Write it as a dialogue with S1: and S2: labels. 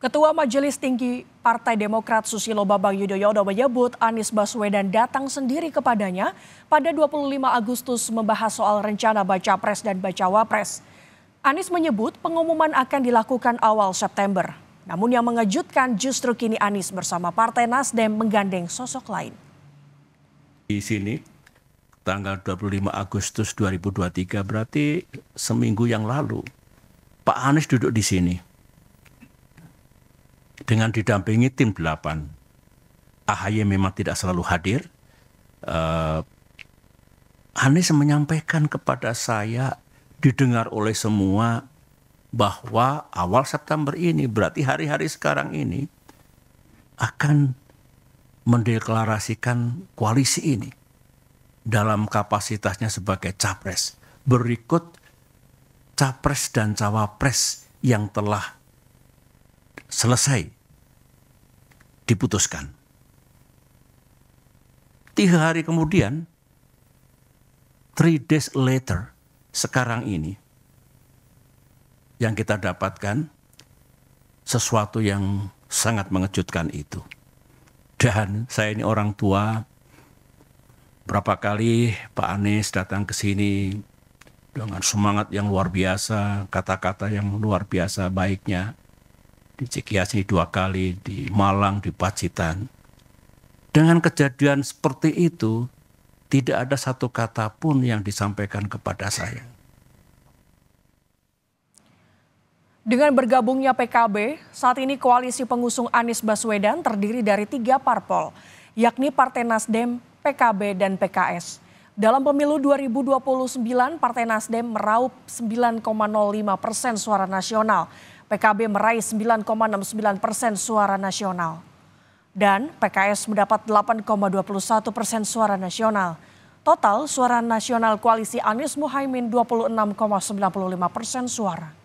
S1: Ketua Majelis Tinggi Partai Demokrat Susilo Bambang Yudhoyono menyebut Anies Baswedan datang sendiri kepadanya pada 25 Agustus membahas soal rencana baca pres dan baca wapres. Anies menyebut pengumuman akan dilakukan awal September. Namun yang mengejutkan justru kini Anies bersama Partai Nasdem menggandeng sosok lain.
S2: Di sini tanggal 25 Agustus 2023 berarti seminggu yang lalu Pak Anies duduk di sini dengan didampingi tim delapan, AHY memang tidak selalu hadir. Uh, Anies menyampaikan kepada saya didengar oleh semua bahwa awal September ini berarti hari-hari sekarang ini akan mendeklarasikan koalisi ini dalam kapasitasnya sebagai capres. Berikut capres dan cawapres yang telah selesai diputuskan. Tiga hari kemudian, three days later, sekarang ini, yang kita dapatkan sesuatu yang sangat mengejutkan itu. Dan saya ini orang tua, berapa kali Pak Anies datang ke sini dengan semangat yang luar biasa, kata-kata yang luar biasa baiknya di Cikiasi dua kali, di Malang, di Pacitan. Dengan kejadian seperti itu, tidak ada satu kata pun yang disampaikan kepada saya.
S1: Dengan bergabungnya PKB, saat ini koalisi pengusung Anies Baswedan terdiri dari tiga parpol, yakni Partai Nasdem, PKB, dan PKS. Dalam pemilu 2029, Partai Nasdem meraup 9,05 persen suara nasional. PKB meraih 9,69 persen suara nasional. Dan PKS mendapat 8,21 persen suara nasional. Total suara nasional koalisi Anies Muhaimin 26,95 persen suara.